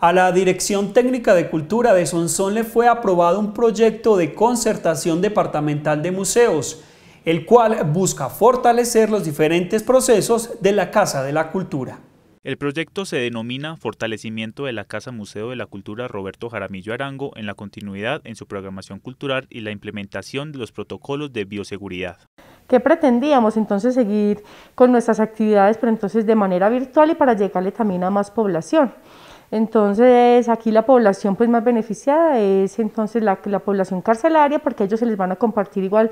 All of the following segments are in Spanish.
A la Dirección Técnica de Cultura de Sonsón le fue aprobado un proyecto de concertación departamental de museos, el cual busca fortalecer los diferentes procesos de la Casa de la Cultura. El proyecto se denomina Fortalecimiento de la Casa Museo de la Cultura Roberto Jaramillo Arango en la continuidad en su programación cultural y la implementación de los protocolos de bioseguridad. ¿Qué pretendíamos? Entonces seguir con nuestras actividades, pero entonces de manera virtual y para llegarle también a más población. Entonces, aquí la población pues más beneficiada es entonces la, la población carcelaria, porque ellos se les van a compartir igual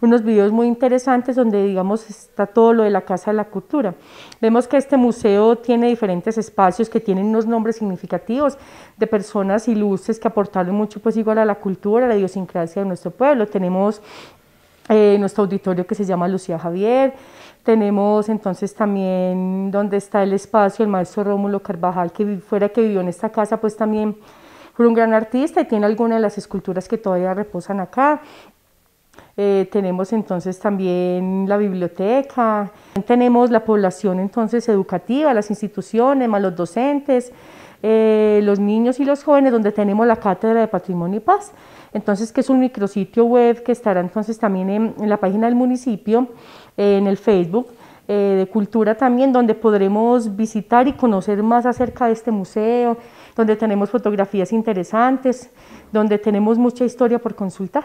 unos videos muy interesantes donde, digamos, está todo lo de la Casa de la Cultura. Vemos que este museo tiene diferentes espacios que tienen unos nombres significativos de personas ilustres que aportaron mucho, pues igual a la cultura, a la idiosincrasia de nuestro pueblo. Tenemos eh, nuestro auditorio que se llama Lucía Javier, tenemos entonces también donde está el espacio, el maestro Rómulo Carvajal, que fuera que vivió en esta casa, pues también fue un gran artista y tiene algunas de las esculturas que todavía reposan acá. Eh, tenemos entonces también la biblioteca, tenemos la población entonces educativa, las instituciones, más los docentes, eh, los niños y los jóvenes, donde tenemos la Cátedra de Patrimonio y Paz. Entonces, que es un micrositio web que estará entonces también en, la página del municipio, eh, en el Facebook, eh, de cultura también, donde podremos visitar y conocer más acerca de este museo, donde tenemos fotografías interesantes, donde tenemos mucha historia por consultar.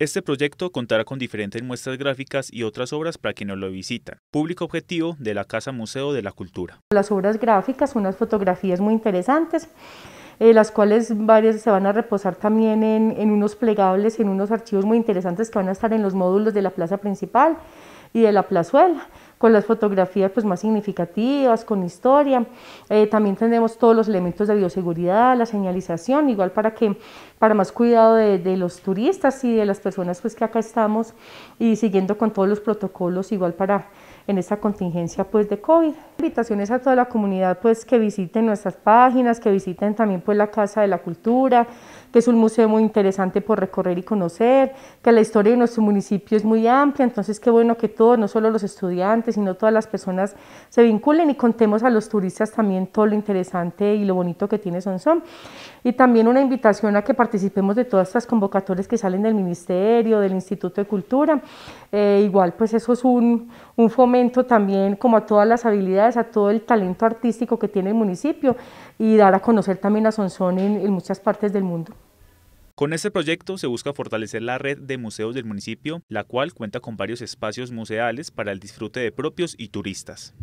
Este proyecto contará con diferentes muestras gráficas y otras obras para quienes lo visitan. Público objetivo de la Casa Museo de la Cultura. Las obras gráficas, unas fotografías muy interesantes, eh, las cuales varias se van a reposar también en, en unos plegables, en unos archivos muy interesantes que van a estar en los módulos de la plaza principal y de la plazuela con las fotografías pues, más significativas, con historia. Eh, también tenemos todos los elementos de bioseguridad, la señalización, igual para que para más cuidado de, de, los turistas y de las personas pues, que acá estamos y siguiendo con todos los protocolos, igual para en esta contingencia pues de COVID. Invitaciones a toda la comunidad pues que visiten nuestras páginas, que visiten también pues la Casa de la Cultura, que es un museo muy interesante por recorrer y conocer, que la historia de nuestro municipio es muy amplia, entonces qué bueno que todos, no solo los estudiantes, sino todas las personas se vinculen y contemos a los turistas también todo lo interesante y lo bonito que tiene Sonsón. Y también una invitación a que participemos de todas estas convocatorias que salen del Ministerio, del Instituto de Cultura. Eh, igual pues eso es un, un fomento también como a todas las habilidades, a todo el talento artístico que tiene el municipio y dar a conocer también a Sonsón en muchas partes del mundo. Con este proyecto se busca fortalecer la red de museos del municipio, la cual cuenta con varios espacios museales para el disfrute de propios y turistas.